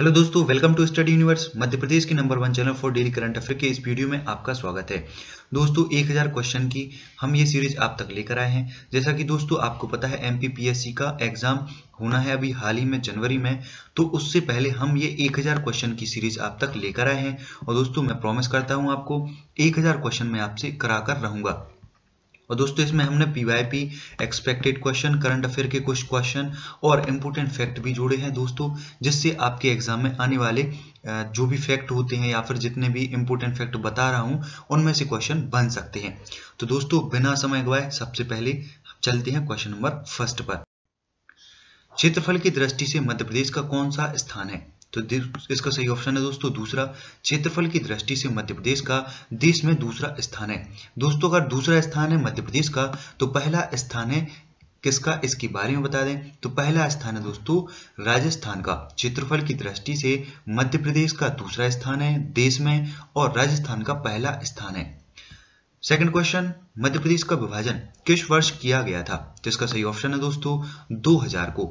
hello दोस्तों welcome to study universe Madhya Pradesh के number one channel for daily current affair के इस वीडियो में आपका स्वागत है दोस्तों 1000 क्वेश्चन की हम ये सीरीज आप तक लेकर आए हैं जैसा कि दोस्तों आपको पता है एमपीपीएससी का एग्जाम होना है अभी हाल ही में जनवरी में तो उससे पहले हम ये 1000 क्वेश्चन की सीरीज आप तक लेकर आए हैं और दोस्तों मैं प्रॉमिस करता हूँ आपको एक क्वेश्चन मैं आपसे करा कर रहूंगा और दोस्तों इसमें हमने PYP expected question current affair के कुछ क्वेश्चन और इम्पोर्टेंट फैक्ट भी जोड़े हैं दोस्तों जिससे आपके एग्जाम में आने वाले जो भी फैक्ट होते हैं या फिर जितने भी इम्पोर्टेंट फैक्ट बता रहा हूँ उनमें से क्वेश्चन बन सकते हैं तो दोस्तों बिना समय गवाए सबसे पहले चलते हैं क्वेश्चन नंबर फर्स्ट पर क्षेत्रफल की दृष्टि से मध्य प्रदेश का कौन सा स्थान है तो इसका सही ऑप्शन है दोस्तों दूसरा क्षेत्रफल की दृष्टि से मध्य प्रदेश का देश में दूसरा स्थान है दोस्तों अगर दूसरा स्थान है मध्य प्रदेश का तो पहला स्थान है किसका इसके बारे में बता दें तो पहला स्थान है दोस्तों राजस्थान का क्षेत्रफल की दृष्टि से मध्य प्रदेश का दूसरा स्थान है देश में और राजस्थान का पहला स्थान है सेकंड क्वेश्चन मध्य प्रदेश का विभाजन किस वर्ष किया गया था तो इसका सही ऑप्शन है दोस्तों 2000 को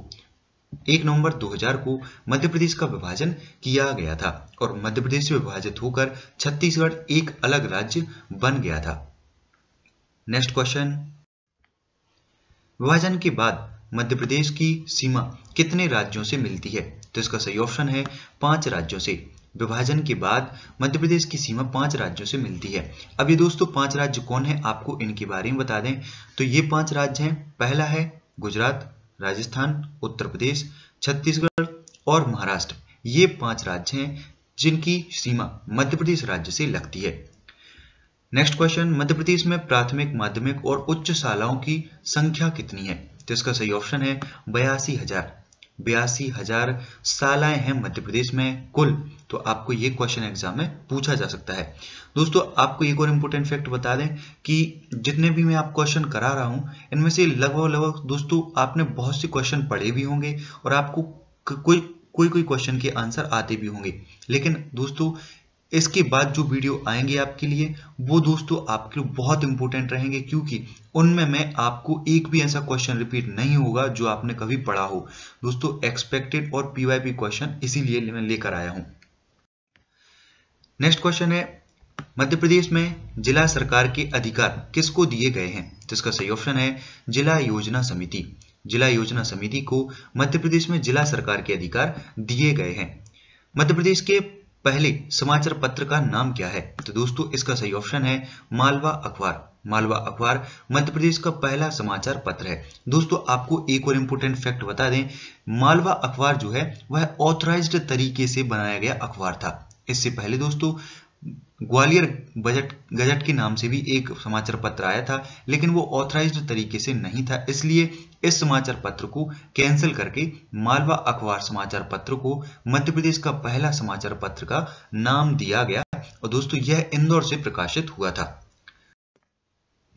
एक नवंबर 2000 को मध्य प्रदेश का विभाजन किया गया था और मध्य प्रदेश विभाजित होकर छत्तीसगढ़ एक अलग राज्य बन गया था नेक्स्ट क्वेश्चन विभाजन के बाद मध्य प्रदेश की सीमा कितने राज्यों से मिलती है तो इसका सही ऑप्शन है पांच राज्यों से विभाजन के बाद मध्य प्रदेश की सीमा पांच राज्यों से मिलती है अब ये दोस्तों पांच राज्य कौन है आपको इनके बारे में बता दें तो ये पांच राज्य हैं पहला है गुजरात राजस्थान उत्तर प्रदेश छत्तीसगढ़ और महाराष्ट्र ये पांच राज्य हैं जिनकी सीमा मध्य प्रदेश राज्य से लगती है नेक्स्ट क्वेश्चन मध्य प्रदेश में प्राथमिक माध्यमिक और उच्च शालाओं की संख्या कितनी है तो इसका सही ऑप्शन है बयासी हजार बयासी हजार सालाएं हैं मध्य प्रदेश में कुल तो आपको ये क्वेश्चन एग्जाम में पूछा जा सकता है दोस्तों आपको एक और इम्पोर्टेंट फैक्ट बता दें कि जितने भी मैं आप क्वेश्चन करा रहा हूँ इनमें से लगभग लगभग दोस्तों आपने बहुत से क्वेश्चन पढ़े भी होंगे और आपको कोई कोई कोई क्वेश्चन के आंसर आते भी होंगे लेकिन दोस्तों इसके बाद जो वीडियो आएंगे आपके लिए वो दोस्तों आपके लिए बहुत इंपॉर्टेंट रहेंगे क्योंकि उनमें मैं आपको एक भी ऐसा क्वेश्चन रिपीट नहीं होगा जो आपने कभी पढ़ा हो दोस्तों एक्सपेक्टेड और पीवाईपी क्वेश्चन इसीलिए मैं लेकर आया हूं नेक्स्ट क्वेश्चन है मध्य प्रदेश में जिला सरकार के अधिकार किसको दिए गए हैं जिसका तो सही ऑप्शन है जिला योजना समिति जिला योजना समिति को मध्य प्रदेश में जिला सरकार के अधिकार दिए गए हैं मध्य प्रदेश के पहले समाचार पत्र का नाम क्या है तो दोस्तों इसका सही ऑप्शन है मालवा अखबार मालवा अखबार मध्य प्रदेश का पहला समाचार पत्र है दोस्तों आपको एक और इम्पोर्टेंट फैक्ट बता दें मालवा अखबार जो है वह ऑथराइज्ड तरीके से बनाया गया अखबार था इससे पहले दोस्तों ग्वालियर बजट गजट के नाम से भी एक समाचार पत्र आया था लेकिन वो ऑथराइज तरीके से नहीं था इसलिए इस समाचार पत्र को कैंसिल करके मालवा अखबार समाचार पत्र को मध्य प्रदेश का पहला समाचार पत्र का नाम दिया गया और दोस्तों यह इंदौर से प्रकाशित हुआ था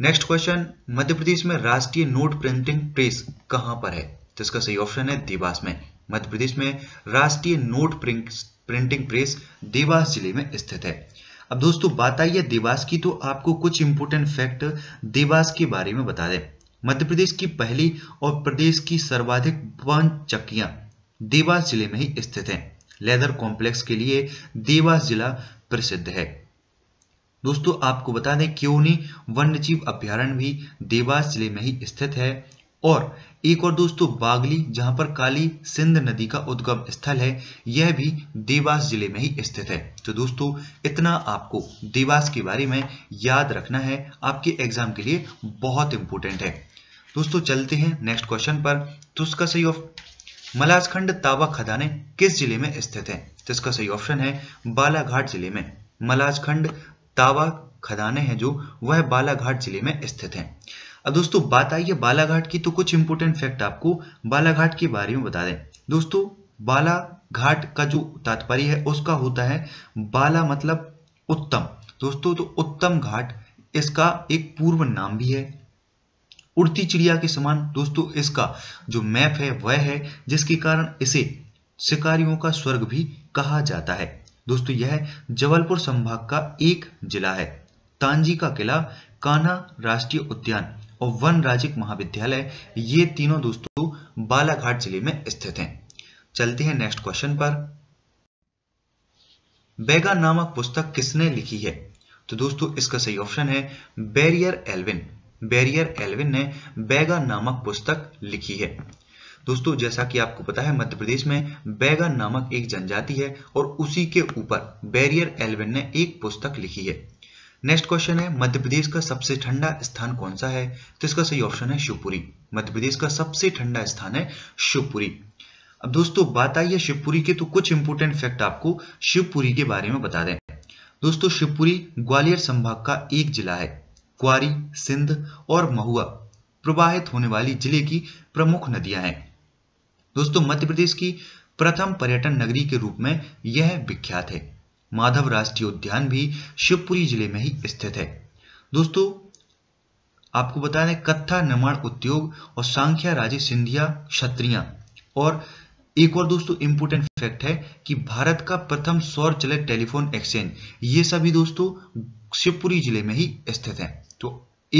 नेक्स्ट क्वेश्चन मध्य प्रदेश में राष्ट्रीय नोट प्रिंटिंग प्रेस कहां पर है तो इसका सही ऑप्शन है देवास में मध्य प्रदेश में राष्ट्रीय नोट प्रिंटिंग प्रेस देवास जिले में स्थित है अब दोस्तों बात आई है देवास की तो आपको कुछ इंपोर्टेंट फैक्ट देवास के बारे में बता दें मध्य प्रदेश की पहली और प्रदेश की सर्वाधिक वन चक्कियां देवास जिले में ही स्थित हैं लेदर कॉम्प्लेक्स के लिए देवास जिला प्रसिद्ध है दोस्तों आपको बता दें क्यों वन्य वन्यजीव अभ्यारण्य भी देवास जिले में ही स्थित है और एक और दोस्तों बागली जहां पर काली सिंध नदी का उद्गम स्थल है यह भी देवास जिले में ही स्थित है तो दोस्तों इतना आपको देवास के बारे में याद रखना है आपके एग्जाम के लिए बहुत इंपॉर्टेंट है दोस्तों चलते हैं नेक्स्ट क्वेश्चन पर तो उसका सही ऑफ मलासखंड तावा खदाने किस जिले में स्थित है तो इसका सही ऑप्शन है बालाघाट जिले में मलासखंड तावा खदाने हैं जो वह बालाघाट जिले में स्थित हैं अब दोस्तों बात आई है बालाघाट की तो कुछ इंपोर्टेंट फैक्ट आपको बालाघाट के बारे में बता दें दोस्तों बालाघाट का जो तात्पर्य है उसका होता है बाला मतलब उत्तम दोस्तों तो उत्तम घाट इसका एक पूर्व नाम भी है उड़ती चिड़िया के समान दोस्तों इसका जो मैप है वह है जिसके कारण इसे शिकारियों का स्वर्ग भी कहा जाता है दोस्तों यह जबलपुर संभाग का एक जिला है तांजी का किला कान्हा राष्ट्रीय उद्यान और वन राज्य महाविद्यालय ये तीनों दोस्तों बालाघाट जिले में स्थित हैं चलते हैं नेक्स्ट क्वेश्चन पर बेगा नामक पुस्तक किसने लिखी है तो दोस्तों इसका सही ऑप्शन है बैरियर एल्विन बैरियर एल्विन ने बैगा नामक पुस्तक लिखी है दोस्तों जैसा कि आपको पता है मध्य प्रदेश में बैगा नामक एक जनजाति है और उसी के ऊपर बैरियर एल्विन ने एक पुस्तक लिखी है नेक्स्ट क्वेश्चन है मध्य प्रदेश का सबसे ठंडा स्थान कौन सा है तो इसका सही ऑप्शन है शिवपुरी मध्य प्रदेश का सबसे ठंडा स्थान है शिवपुरी अब दोस्तों बात आई है शिवपुरी के तो कुछ इंपोर्टेंट फैक्ट आपको शिवपुरी के बारे में बता दें दोस्तों शिवपुरी ग्वालियर संभाग का एक जिला है क्वारी सिंध और महुआ प्रवाहित होने वाली जिले की प्रमुख नदियां हैं दोस्तों मध्य प्रदेश की प्रथम पर्यटन नगरी के रूप में यह विख्यात है माधव राष्ट्रीय उद्यान भी शिवपुरी जिले में ही स्थित है दोस्तों आपको बता दें कत्था निर्माण उद्योग और सांख्या राजे सिंधिया क्षत्रिया और एक और दोस्तों इंपोर्टेंट फैक्ट है कि भारत का प्रथम सौर चलित टेलीफोन एक्सचेंज ये सभी दोस्तों शिवपुरी जिले में ही स्थित है तो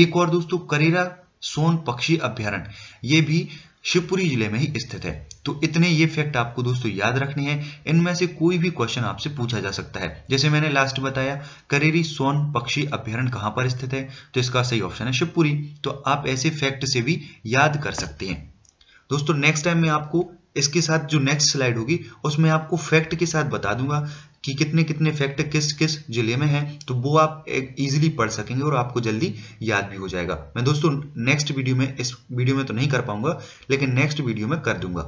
एक और दोस्तों करेरा सोन पक्षी अभ्यारण ये भी शिवपुरी जिले में ही स्थित है तो इतने ये फैक्ट आपको दोस्तों याद रखने हैं इनमें से कोई भी क्वेश्चन आपसे पूछा जा सकता है जैसे मैंने लास्ट बताया करेरी सोन पक्षी अभ्यारण कहां पर स्थित है तो इसका सही ऑप्शन है शिवपुरी तो आप ऐसे फैक्ट से भी याद कर सकते हैं दोस्तों नेक्स्ट टाइम मैं आपको इसके साथ जो नेक्स्ट स्लाइड होगी उसमें आपको फैक्ट के साथ बता दूंगा कि कितने कितने फैक्ट किस किस जिले में हैं तो वो आप इजीली पढ़ सकेंगे और आपको जल्दी याद भी हो जाएगा मैं दोस्तों नेक्स्ट वीडियो में इस वीडियो में तो नहीं कर पाऊंगा लेकिन नेक्स्ट वीडियो में कर दूंगा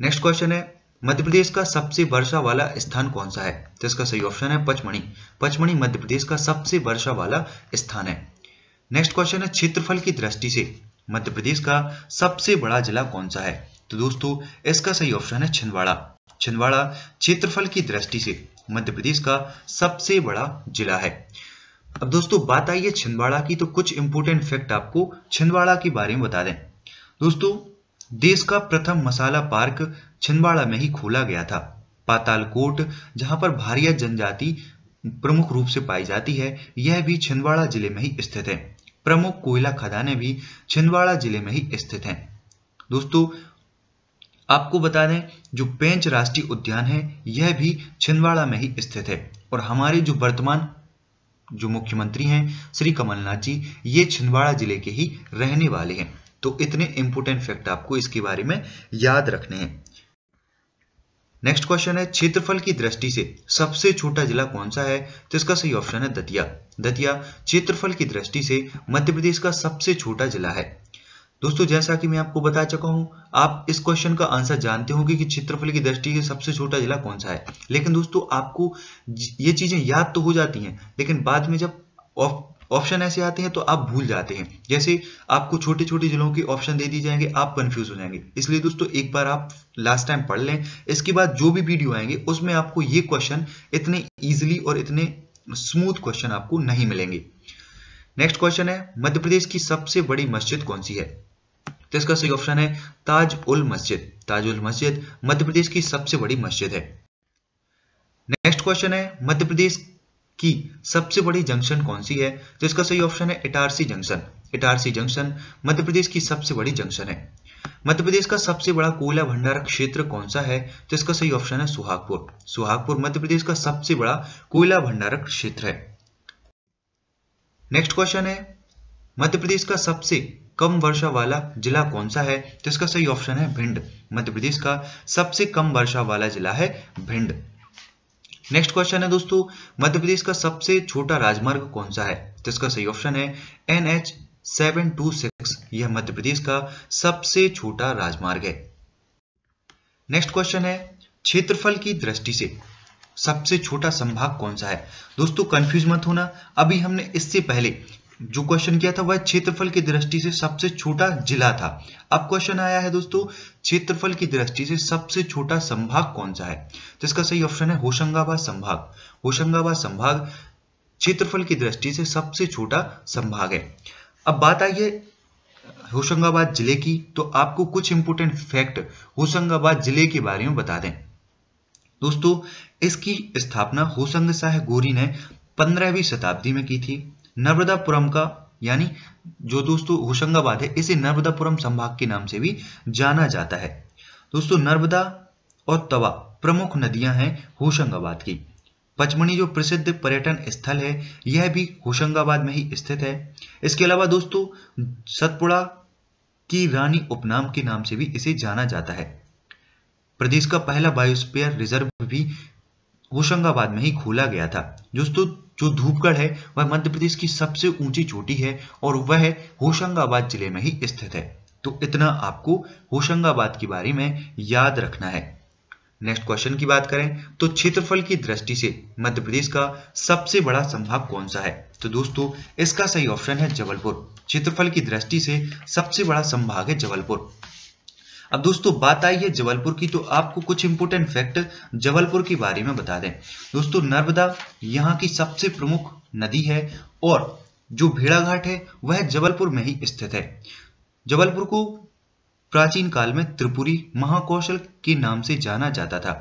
नेक्स्ट क्वेश्चन है मध्य प्रदेश का सबसे वर्षा वाला स्थान कौन सा है तो इसका सही ऑप्शन है पचमणी पचमणी मध्य प्रदेश का सबसे वर्षा वाला स्थान है नेक्स्ट क्वेश्चन है क्षेत्रफल की दृष्टि से मध्य प्रदेश का सबसे बड़ा जिला कौन सा है तो दोस्तों इसका सही ऑप्शन है छिंदवाड़ा छिंदवाड़ा क्षेत्रफल की दृष्टि से मध्य प्रदेश का सबसे बड़ा जिला है अब दोस्तों बात आई है छिंदवाड़ा की तो कुछ इंपोर्टेंट फैक्ट आपको छिंदवाड़ा के बारे में बता दें दोस्तों देश का प्रथम मसाला पार्क छिंदवाड़ा में ही खोला गया था पातालकोट जहां पर भारिया जनजाति प्रमुख रूप से पाई जाती है यह भी छिंदवाड़ा जिले में ही स्थित है प्रमुख कोयला खदानें भी छिंदवाड़ा जिले में ही स्थित हैं दोस्तों आपको बता दें जो पेंच राष्ट्रीय उद्यान है यह भी छिंदवाड़ा में ही स्थित है और हमारे जो वर्तमान जो मुख्यमंत्री हैं श्री कमलनाथ जी ये छिंदवाड़ा जिले के ही रहने वाले हैं तो इतने इंपोर्टेंट फैक्ट आपको इसके बारे में याद रखने हैं नेक्स्ट क्वेश्चन है क्षेत्रफल की दृष्टि से सबसे छोटा जिला कौन सा है तो इसका सही ऑप्शन है दतिया दतिया क्षेत्रफल की दृष्टि से मध्य प्रदेश का सबसे छोटा जिला है दोस्तों जैसा कि मैं आपको बता चुका हूं आप इस क्वेश्चन का आंसर जानते होंगे कि क्षेत्रफल की दृष्टि से सबसे छोटा जिला कौन सा है लेकिन दोस्तों आपको ये चीजें याद तो हो जाती हैं लेकिन बाद में जब ऑप्शन ऐसे आते हैं तो आप भूल जाते हैं जैसे आपको छोटे छोटे जिलों के ऑप्शन दे दिए जाएंगे आप कंफ्यूज हो जाएंगे इसलिए दोस्तों एक बार आप लास्ट टाइम पढ़ लें इसके बाद जो भी वीडियो आएंगे उसमें आपको ये क्वेश्चन इतने ईजिली और इतने स्मूथ क्वेश्चन आपको नहीं मिलेंगे नेक्स्ट क्वेश्चन है मध्य प्रदेश की सबसे बड़ी मस्जिद कौन सी है तो इसका सही ऑप्शन है ताज उल मस्जिद ताज उल मस्जिद मध्य प्रदेश की सबसे बड़ी मस्जिद है नेक्स्ट क्वेश्चन है मध्य प्रदेश की सबसे बड़ी जंक्शन कौन सी है तो इसका सही ऑप्शन है इटारसी जंक्शन इटारसी जंक्शन मध्य प्रदेश की सबसे बड़ी जंक्शन है मध्य प्रदेश का सबसे बड़ा कोयला भंडार क्षेत्र कौन सा है तो इसका सही ऑप्शन है सुहागपुर सुहागपुर मध्य प्रदेश का सबसे बड़ा कोयला भंडार क्षेत्र है नेक्स्ट क्वेश्चन है मध्य प्रदेश का सबसे कम वर्षा वाला जिला कौन सा है तो इसका सही ऑप्शन है भिंड मध्य प्रदेश का सबसे कम वर्षा वाला जिला है भिंड नेक्स्ट क्वेश्चन है दोस्तों मध्य प्रदेश का सबसे छोटा राजमार्ग कौन सा है तो इसका सही ऑप्शन है N H seven two six यह मध्य प्रदेश का सबसे छोटा राजमार्ग है नेक्स्ट क्वेश्चन है क्षेत्रफल की दृष्टि से सबसे छोटा संभाग कौन सा है दोस्तों कंफ्यूज मत होना अभी हमने इससे पहले जो क्वेश्चन किया था वह क्षेत्रफल की दृष्टि से सबसे छोटा जिला था अब क्वेश्चन आया है दोस्तों क्षेत्रफल की दृष्टि से सबसे छोटा संभाग कौन सा है तो इसका सही ऑप्शन है होशंगाबाद संभाग होशंगाबाद संभाग क्षेत्रफल की दृष्टि से सबसे छोटा संभाग है अब बात आई है होशंगाबाद जिले की तो आपको कुछ इंपोर्टेंट फैक्ट होशंगाबाद जिले के बारे में बता दें दोस्तों इसकी स्थापना होशंग शाह गोरी ने पंद्रहवीं शताब्दी में की थी नर्मदापुरम का यानी जो दोस्तों होशंगाबाद है इसे नर्मदापुरम संभाग के नाम से भी जाना जाता है दोस्तों नर्मदा और तवा प्रमुख नदियां हैं होशंगाबाद की पचमणी जो प्रसिद्ध पर्यटन स्थल है यह भी होशंगाबाद में ही स्थित है इसके अलावा दोस्तों सतपुड़ा की रानी उपनाम के नाम से भी इसे जाना जाता है प्रदेश का पहला बायोस्पेयर रिजर्व भी होशंगाबाद में ही खोला गया था दोस्तों जो धूपगढ़ है वह मध्य प्रदेश की सबसे ऊंची चोटी है और वह होशंगाबाद जिले में ही स्थित है तो इतना आपको होशंगाबाद के बारे में याद रखना है नेक्स्ट क्वेश्चन की बात करें तो क्षेत्रफल की दृष्टि से मध्य प्रदेश का सबसे बड़ा संभाग कौन सा है तो दोस्तों इसका सही ऑप्शन है जबलपुर क्षेत्रफल की दृष्टि से सबसे बड़ा संभाग है जबलपुर अब दोस्तों बात आई है जबलपुर की तो आपको कुछ इंपोर्टेंट फैक्ट जबलपुर के बारे में बता दें दोस्तों नर्मदा यहाँ की सबसे प्रमुख नदी है और जो भेड़ाघाट है वह जबलपुर में ही स्थित है जबलपुर को प्राचीन काल में त्रिपुरी महाकौशल के नाम से जाना जाता था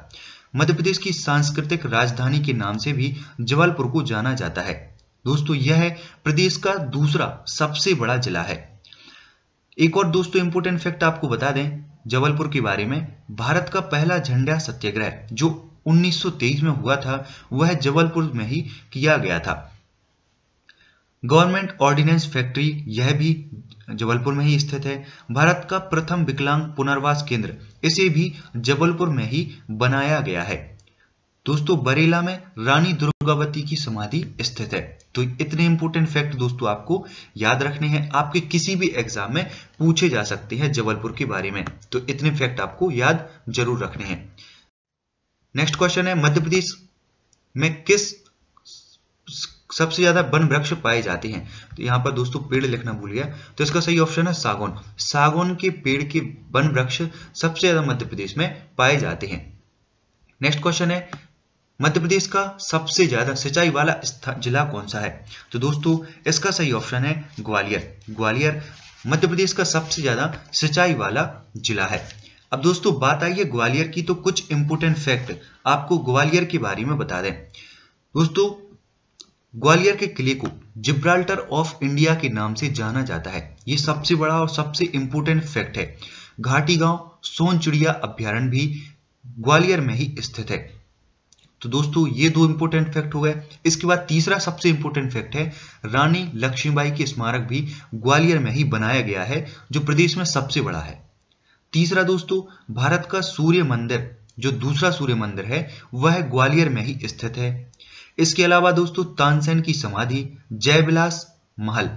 मध्य प्रदेश की सांस्कृतिक राजधानी के नाम से भी जबलपुर को जाना जाता है दोस्तों यह प्रदेश का दूसरा सबसे बड़ा जिला है एक और दोस्तों इंपोर्टेंट फैक्ट आपको बता दें जबलपुर के बारे में भारत का पहला झंडा सत्याग्रह जो 1923 में हुआ था वह जबलपुर में ही किया गया था गवर्नमेंट ऑर्डिनेंस फैक्ट्री यह भी जबलपुर में ही स्थित है भारत का प्रथम विकलांग पुनर्वास केंद्र इसे भी जबलपुर में ही बनाया गया है दोस्तों बरेला में रानी दुर्गावती की समाधि स्थित है तो इतने इंपोर्टेंट फैक्ट दोस्तों आपको याद रखने हैं आपके किसी भी एग्जाम में पूछे जा सकते हैं जबलपुर के बारे में तो इतने फैक्ट आपको याद जरूर रखने हैं नेक्स्ट क्वेश्चन है मध्य प्रदेश में किस सबसे ज्यादा वन वृक्ष पाए जाते हैं तो यहाँ पर दोस्तों पेड़ लिखना भूल गया तो इसका सही ऑप्शन है सागौन सागौन के पेड़ के वन वृक्ष सबसे ज्यादा मध्य प्रदेश में पाए जाते हैं नेक्स्ट क्वेश्चन है मध्य प्रदेश का सबसे ज्यादा सिंचाई वाला जिला कौन सा है तो दोस्तों इसका सही ऑप्शन है ग्वालियर ग्वालियर मध्य प्रदेश का सबसे ज्यादा सिंचाई वाला जिला है अब दोस्तों बात आई है ग्वालियर की तो कुछ इंपोर्टेंट फैक्ट आपको ग्वालियर के बारे में बता दें दोस्तों ग्वालियर के किले को जिब्राल्टर ऑफ इंडिया के नाम से जाना जाता है ये सबसे बड़ा और सबसे इंपोर्टेंट फैक्ट है घाटी गांव सोन चिड़िया अभ्यारण भी ग्वालियर में ही स्थित है तो दोस्तों ये दो इंपोर्टेंट फैक्ट हो गए इसके बाद तीसरा सबसे इंपोर्टेंट फैक्ट है रानी लक्ष्मीबाई के स्मारक भी ग्वालियर में ही बनाया गया है जो प्रदेश में सबसे बड़ा है तीसरा दोस्तों भारत का सूर्य मंदिर जो दूसरा सूर्य मंदिर है वह ग्वालियर में ही स्थित है इसके अलावा दोस्तों तानसेन की समाधि जयविलास महल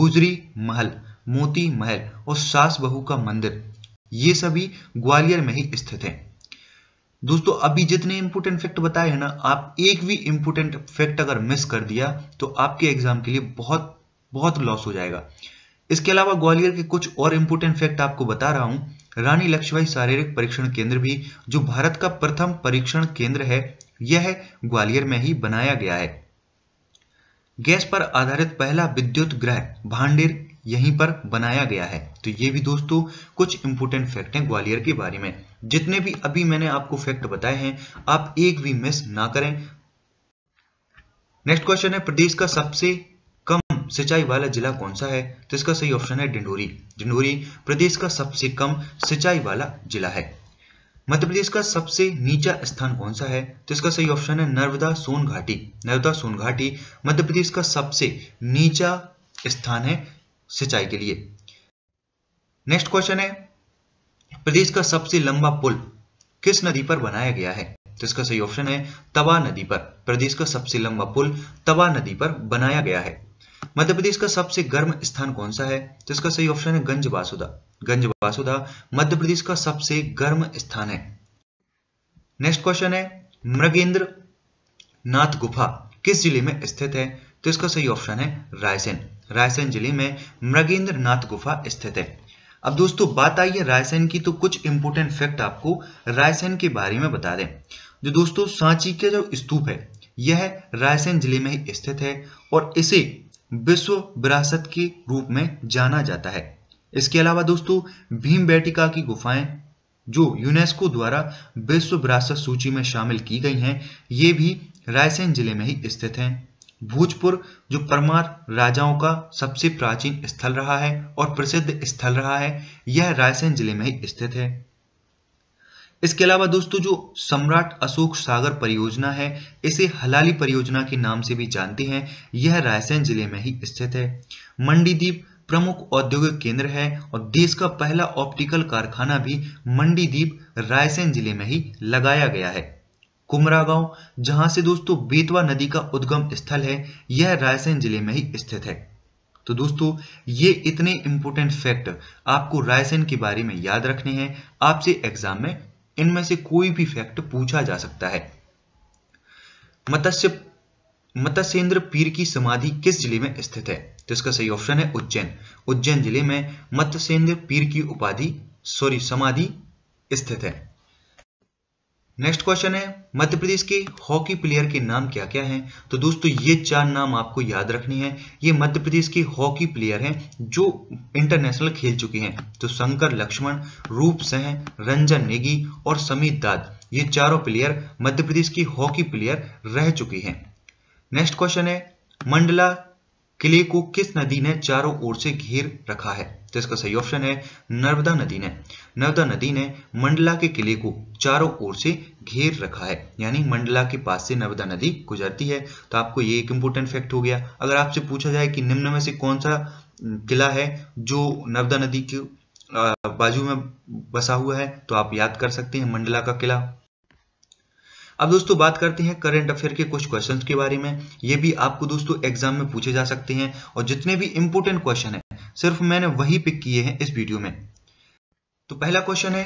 गुजरी महल मोती महल और सास बहू का मंदिर ये सभी ग्वालियर में ही स्थित हैं दोस्तों अभी जितने इंपोर्टेंट फैक्ट बताए हैं ना आप एक भी इंपोर्टेंट फैक्ट अगर मिस कर दिया तो आपके एग्जाम के लिए बहुत बहुत लॉस हो जाएगा इसके अलावा ग्वालियर के कुछ और इंपोर्टेंट फैक्ट आपको बता रहा हूं रानी लक्ष्मीबाई शारीरिक परीक्षण केंद्र भी जो भारत का प्रथम परीक्षण केंद्र है यह ग्वालियर में ही बनाया गया है गैस पर आधारित पहला विद्युत ग्रह भांडेर यहीं पर बनाया गया है तो ये भी दोस्तों कुछ इंपोर्टेंट फैक्ट हैं ग्वालियर के बारे में जितने भी अभी मैंने आपको फैक्ट बताए हैं आप एक भी मिस ना करें नेक्स्ट क्वेश्चन है प्रदेश का सबसे कम सिंचाई वाला जिला कौन सा है तो इसका सही ऑप्शन है डिंडोरी डिंडोरी प्रदेश का सबसे कम सिंचाई वाला जिला है मध्य प्रदेश का सबसे नीचा स्थान कौन सा है तो इसका सही ऑप्शन है नर्मदा सोन घाटी नर्मदा सोन घाटी मध्य प्रदेश का सबसे नीचा स्थान है सिंचाई के लिए नेक्स्ट क्वेश्चन है प्रदेश का सबसे लंबा पुल किस नदी पर बनाया गया है तो इसका सही ऑप्शन है तवा नदी पर प्रदेश का सबसे लंबा पुल तवा नदी पर बनाया गया है मध्य प्रदेश का सबसे गर्म स्थान कौन सा है तो इसका सही ऑप्शन है गंज वासुदा गंज वासुदा मध्य प्रदेश का सबसे गर्म स्थान है नेक्स्ट क्वेश्चन है मृगेंद्र नाथ गुफा किस जिले में स्थित है तो इसका सही ऑप्शन है रायसेन रायसेन जिले में मृगेंद्र नाथ गुफा स्थित है अब दोस्तों बात आई है रायसेन की तो कुछ इंपोर्टेंट फैक्ट आपको रायसेन के बारे में बता दें जो दोस्तों सांची के जो स्तूप है यह रायसेन जिले में ही स्थित है और इसे विश्व विरासत के रूप में जाना जाता है इसके अलावा दोस्तों भीम बैटिका की गुफाएं जो यूनेस्को द्वारा विश्व विरासत सूची में शामिल की गई हैं ये भी रायसेन जिले में ही स्थित हैं भोजपुर जो परमार राजाओं का सबसे प्राचीन स्थल रहा है और प्रसिद्ध स्थल रहा है यह रायसेन जिले में ही स्थित है इसके अलावा दोस्तों जो सम्राट अशोक सागर परियोजना है इसे हलाली परियोजना के नाम से भी जानते हैं यह रायसेन जिले में ही स्थित है मंडीदीप प्रमुख औद्योगिक केंद्र है और देश का पहला ऑप्टिकल कारखाना भी मंडीदीप रायसेन जिले में ही लगाया गया है कुमरा गांव जहां से दोस्तों बेतवा नदी का उद्गम स्थल है यह रायसेन जिले में ही स्थित है तो दोस्तों ये इतने इंपोर्टेंट फैक्ट आपको रायसेन के बारे में याद रखने हैं आपसे एग्जाम में इनमें से कोई भी फैक्ट पूछा जा सकता है मत्स्य मत्स्येंद्र पीर की समाधि किस जिले में स्थित है तो इसका सही ऑप्शन है उज्जैन उज्जैन जिले में मत्स्येंद्र पीर की उपाधि सॉरी समाधि स्थित है नेक्स्ट क्वेश्चन है मध्य प्रदेश के हॉकी प्लेयर के नाम क्या क्या हैं तो दोस्तों ये चार नाम आपको याद रखने हैं ये मध्य प्रदेश के हॉकी प्लेयर हैं जो इंटरनेशनल खेल चुके हैं तो शंकर लक्ष्मण रूप सह रंजन नेगी और समीत दाद ये चारों प्लेयर मध्य प्रदेश की हॉकी प्लेयर रह चुकी हैं नेक्स्ट क्वेश्चन है मंडला किले को किस नदी ने चारों ओर से घेर रखा है तो इसका सही ऑप्शन है नर्मदा नदी ने नर्मदा नदी ने मंडला के किले को चारों ओर से घेर रखा है यानी मंडला के पास से नर्मदा नदी गुजरती है तो आपको ये एक इंपॉर्टेंट फैक्ट हो गया अगर आपसे पूछा जाए कि निम्न में से कौन सा किला है जो नर्मदा नदी के बाजू में बसा हुआ है तो आप याद कर सकते हैं मंडला का किला अब दोस्तों बात करते हैं करंट अफेयर के कुछ क्वेश्चन के बारे में ये भी आपको दोस्तों एग्जाम में पूछे जा सकते हैं और जितने भी इंपोर्टेंट क्वेश्चन है सिर्फ मैंने वही पिक किए हैं इस वीडियो में तो पहला क्वेश्चन है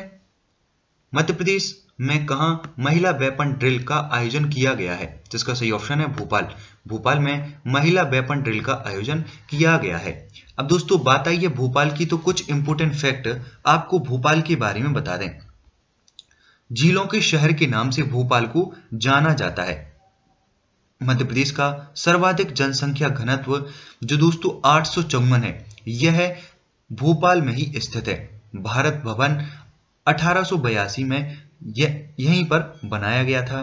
मध्य प्रदेश में कहा महिला वेपन ड्रिल का आयोजन किया गया है जिसका सही ऑप्शन है भोपाल भोपाल में महिला वेपन ड्रिल का आयोजन किया गया है अब दोस्तों बात आई है भोपाल की तो कुछ इंपोर्टेंट फैक्ट आपको भोपाल के बारे में बता दें झीलों के शहर के नाम से भोपाल को जाना जाता है मध्य प्रदेश का सर्वाधिक जनसंख्या घनत्व जो दोस्तों आठ है यह भोपाल में ही स्थित है भारत भवन अठारह में यह यहीं पर बनाया गया था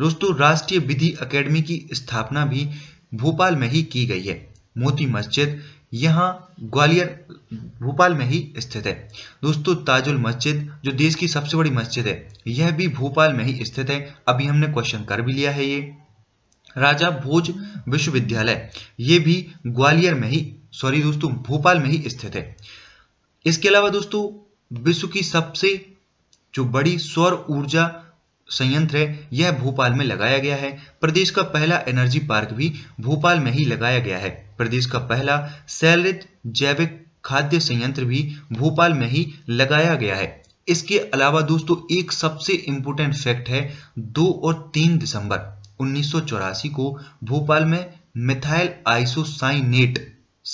दोस्तों राष्ट्रीय विधि एकेडमी की स्थापना भी भोपाल में ही की गई है मोती मस्जिद यहाँ ग्वालियर भोपाल में ही स्थित है दोस्तों ताजुल मस्जिद जो देश की सबसे बड़ी मस्जिद है यह भी भोपाल में ही स्थित है अभी हमने क्वेश्चन कर भी लिया है ये राजा भोज विश्वविद्यालय ये भी ग्वालियर में ही सॉरी दोस्तों भोपाल में ही स्थित है इसके अलावा दोस्तों विश्व की सबसे जो बड़ी सौर ऊर्जा संयंत्र है यह भोपाल में लगाया गया है प्रदेश का पहला एनर्जी पार्क भी भोपाल में ही लगाया गया है प्रदेश का पहला सैलित जैविक खाद्य संयंत्र भी भोपाल में ही लगाया गया है इसके अलावा दोस्तों एक सबसे इंपोर्टेंट फैक्ट है दो और तीन दिसंबर उन्नीस को भोपाल में मिथाइल आइसोसाइनेट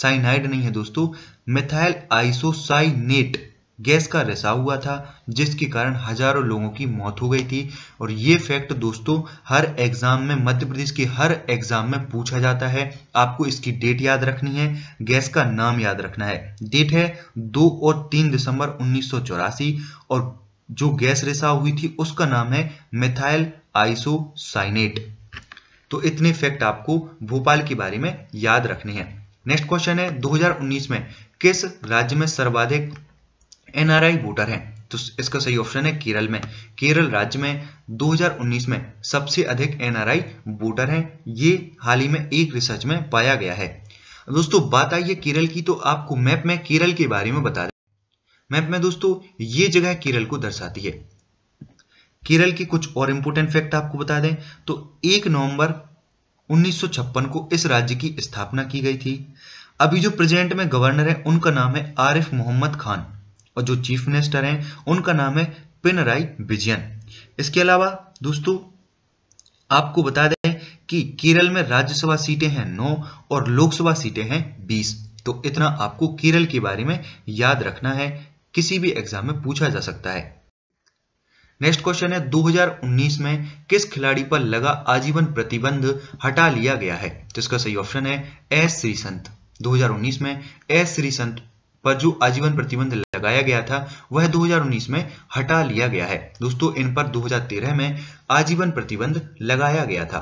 साइनाइड नहीं है दोस्तों मिथाइल आइसोसाइनेट गैस का रिसाव हुआ था जिसके कारण हजारों लोगों की मौत हो गई थी और ये फैक्ट दोस्तों हर एग्जाम में मध्य प्रदेश के हर एग्जाम में पूछा जाता है आपको इसकी डेट याद रखनी है गैस का नाम याद रखना है डेट है दो और तीन दिसंबर उन्नीस और जो गैस रिसाव हुई थी उसका नाम है मिथाइल आइसोसाइनेट तो इतने फैक्ट आपको भोपाल के बारे में याद रखने हैं नेक्स्ट क्वेश्चन है 2019 में किस राज्य में सर्वाधिक एनआरआई वोटर हैं तो इसका सही ऑप्शन है केरल में केरल राज्य में 2019 में सबसे अधिक एनआरआई वोटर हैं ये हाल ही में एक रिसर्च में पाया गया है दोस्तों बात आई है केरल की तो आपको मैप में केरल के बारे में बता दें मैप में दोस्तों ये जगह केरल को दर्शाती है केरल के कुछ और इंपोर्टेंट फैक्ट आपको बता दें तो एक नवंबर 1956 को इस राज्य की स्थापना की गई थी अभी जो प्रेजेंट में गवर्नर है उनका नाम है आरिफ मोहम्मद खान और जो चीफ मिनिस्टर हैं उनका नाम है पिनराई विजयन इसके अलावा दोस्तों आपको बता दें कि केरल में राज्यसभा सीटें हैं नौ और लोकसभा सीटें हैं बीस तो इतना आपको केरल के बारे में याद रखना है किसी भी एग्जाम में पूछा जा सकता है नेक्स्ट क्वेश्चन है 2019 में किस खिलाड़ी पर लगा आजीवन प्रतिबंध हटा लिया गया है तो इसका सही ऑप्शन है एस श्रीसंत 2019 में एस श्रीसंत पर जो आजीवन प्रतिबंध लगाया गया था वह 2019 में हटा लिया गया है दोस्तों इन पर 2013 में आजीवन प्रतिबंध लगाया गया था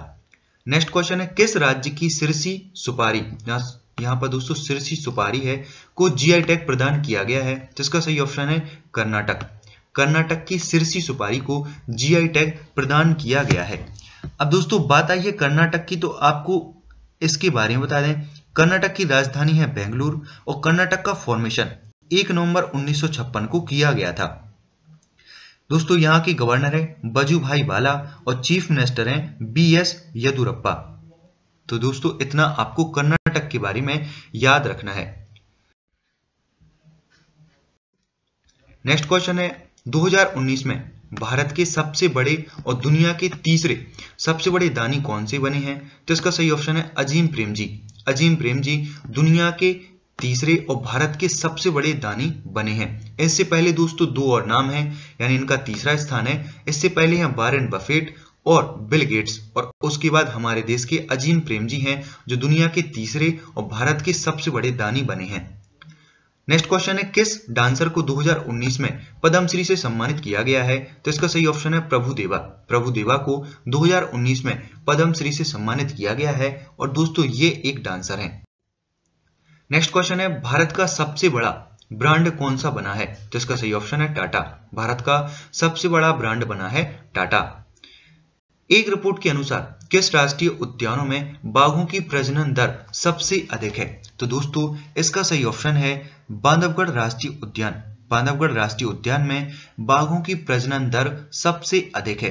नेक्स्ट क्वेश्चन है किस राज्य की सिरसी सुपारी यहाँ पर दोस्तों सिरसी सुपारी है को जीआई टैग प्रदान किया गया है जिसका सही ऑप्शन है कर्नाटक कर्नाटक की सिरसी सुपारी को जीआई टैग प्रदान किया गया है अब दोस्तों बात आई है कर्नाटक की तो आपको इसके बारे में बता दें कर्नाटक की राजधानी है बेंगलुरु और कर्नाटक का फॉर्मेशन एक नवंबर 1956 को किया गया था दोस्तों यहाँ के गवर्नर है बजू भाई बाला और चीफ मिनिस्टर हैं बी एस यदुरप्पा तो दोस्तों इतना आपको कर्नाटक के बारे में याद रखना है नेक्स्ट क्वेश्चन है 2019 में भारत के सबसे बड़े और दुनिया के तीसरे सबसे बड़े दानी कौन से बने हैं तो इसका सही ऑप्शन है अजीम प्रेम जी अजीम प्रेम जी दुनिया के तीसरे और भारत के सबसे बड़े दानी बने हैं इससे पहले दोस्तों दो और नाम है यानी इनका तीसरा स्थान है इससे पहले हैं बारन बफेट और बिल गेट्स और उसके बाद हमारे देश के अजीम प्रेम जी हैं जो दुनिया के तीसरे और भारत के सबसे बड़े दानी बने हैं नेक्स्ट क्वेश्चन है किस डांसर को 2019 में पद्मश्री से सम्मानित किया गया है तो इसका सही ऑप्शन है प्रभु देवा प्रभु देवा को 2019 में पद्मश्री से सम्मानित किया गया है और दोस्तों ये एक डांसर है नेक्स्ट क्वेश्चन है भारत का सबसे बड़ा ब्रांड कौन सा बना है तो इसका सही ऑप्शन है टाटा भारत का सबसे बड़ा ब्रांड बना है टाटा एक रिपोर्ट के अनुसार किस राष्ट्रीय उद्यानों में बाघों की प्रजनन दर सबसे अधिक है तो दोस्तों इसका सही ऑप्शन है बांधवगढ़ राष्ट्रीय उद्यान बांधवगढ़ राष्ट्रीय उद्यान में बाघों की प्रजनन दर सबसे अधिक है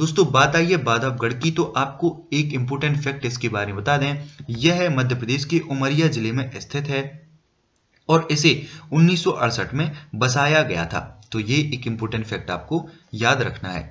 दोस्तों बात आई है बाधवगढ़ की तो आपको एक इंपोर्टेंट फैक्ट इसके बारे में बता दें यह मध्य प्रदेश के उमरिया जिले में स्थित है और इसे उन्नीस में बसाया गया था तो ये एक इंपोर्टेंट फैक्ट आपको याद रखना है